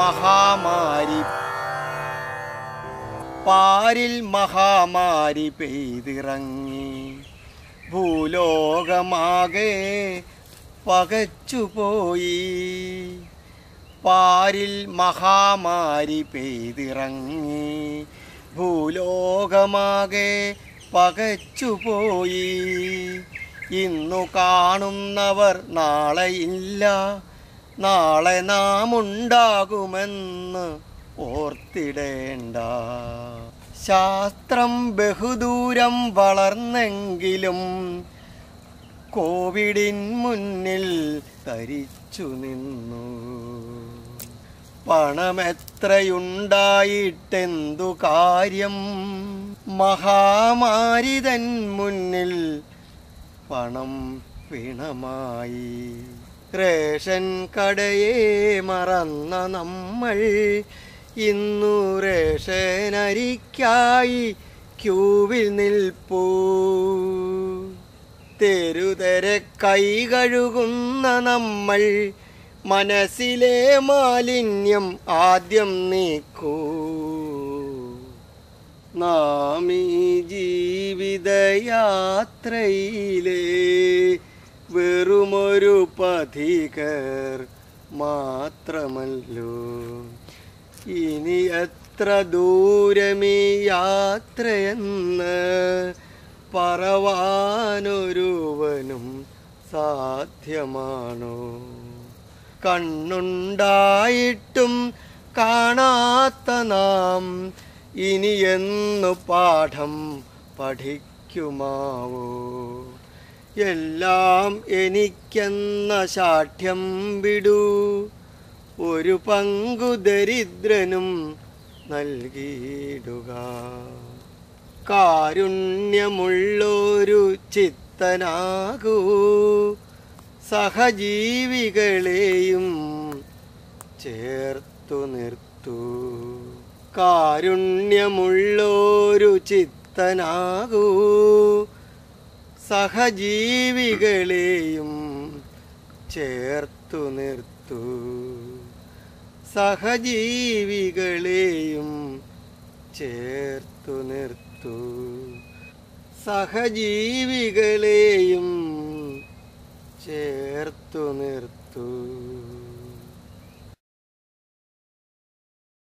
മഹാമാരി പാരിൽ മഹാമാരി പെയ്തിറങ്ങി ഭൂലോകമാകെ പകച്ചുപോയി പാരിൽ മഹാമാരി പെയ്തിറങ്ങി ഭൂലോകമാകെ പകച്ചുപോയി ഇന്നു കാണുന്നവർ നാളെയില്ല നാളെ നാം ഉണ്ടാകുമെന്ന് ഓർത്തിടേണ്ട ശാസ്ത്രം ബഹുദൂരം വളർന്നെങ്കിലും കോവിഡിൻ മുന്നിൽ തരിച്ചു നിന്നു പണമെത്രയുണ്ടായിട്ടെന്തു കാര്യം മഹാമാരിതൻ മുന്നിൽ പണം പിണമായി റേഷൻ കടയെ മറന്ന നമ്മൾ ഇന്നു റേഷനരിക്കായി ക്യൂവിൽ നിൽപ്പൂ തെരുതരെ കൈ കഴുകുന്ന നമ്മൾ മനസ്സിലെ മാലിന്യം ആദ്യം നീക്കൂ നാം ഈ ജീവിതയാത്രയിലേ വെറുമൊരു പഥികർ മാത്രമല്ലോ ഇനി എത്ര ദൂരമീ യാത്രയെന്ന് പറവാനൊരുവനും സാധ്യമാണോ കണ്ണുണ്ടായിട്ടും കാണാത്ത നാം ഇനിയെന്നു പാഠം പഠിക്കുമാവോ എല്ലാം എനിക്കെന്ന ശാഠ്യം വിടൂ ഒരു പങ്കു ദരിദ്രനും നൽകിയിടുക കാരുണ്യമുള്ളൊരു ചിത്തനാകൂ സഹജീവികളെയും ചേർത്തു നിർത്തൂ കാരുണ്യമുള്ളൊരു ചിത്തനാകൂ സഹജീവികളെയും ചേർത്തു നിർത്തു സഹജീവികളെയും ചേർത്തു നിർത്തു സഹജീവികളെയും ചേർത്തു നിർത്തു